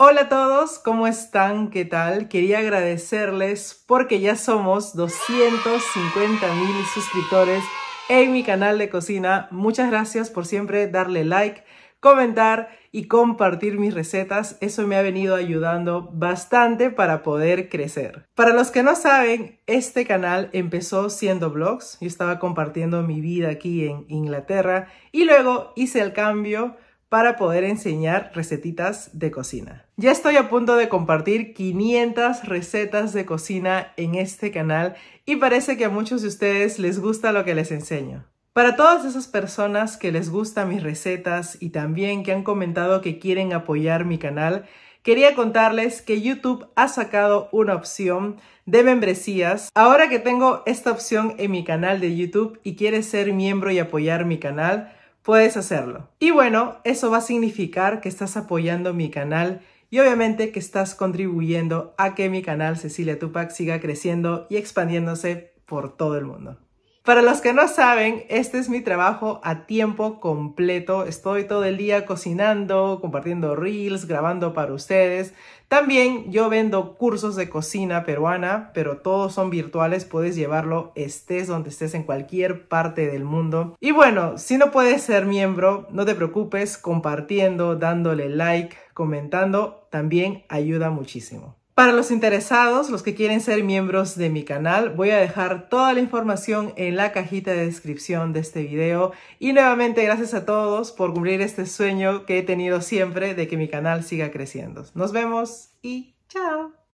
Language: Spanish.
Hola a todos, ¿cómo están? ¿Qué tal? Quería agradecerles porque ya somos 250 mil suscriptores en mi canal de cocina. Muchas gracias por siempre darle like, comentar y compartir mis recetas. Eso me ha venido ayudando bastante para poder crecer. Para los que no saben, este canal empezó siendo blogs. Yo estaba compartiendo mi vida aquí en Inglaterra y luego hice el cambio para poder enseñar recetitas de cocina. Ya estoy a punto de compartir 500 recetas de cocina en este canal y parece que a muchos de ustedes les gusta lo que les enseño. Para todas esas personas que les gustan mis recetas y también que han comentado que quieren apoyar mi canal, quería contarles que YouTube ha sacado una opción de membresías. Ahora que tengo esta opción en mi canal de YouTube y quieres ser miembro y apoyar mi canal, puedes hacerlo. Y bueno, eso va a significar que estás apoyando mi canal y obviamente que estás contribuyendo a que mi canal Cecilia Tupac siga creciendo y expandiéndose por todo el mundo. Para los que no saben, este es mi trabajo a tiempo completo. Estoy todo el día cocinando, compartiendo reels, grabando para ustedes. También yo vendo cursos de cocina peruana, pero todos son virtuales. Puedes llevarlo estés donde estés en cualquier parte del mundo. Y bueno, si no puedes ser miembro, no te preocupes, compartiendo, dándole like, comentando, también ayuda muchísimo. Para los interesados, los que quieren ser miembros de mi canal, voy a dejar toda la información en la cajita de descripción de este video. Y nuevamente gracias a todos por cumplir este sueño que he tenido siempre de que mi canal siga creciendo. Nos vemos y chao.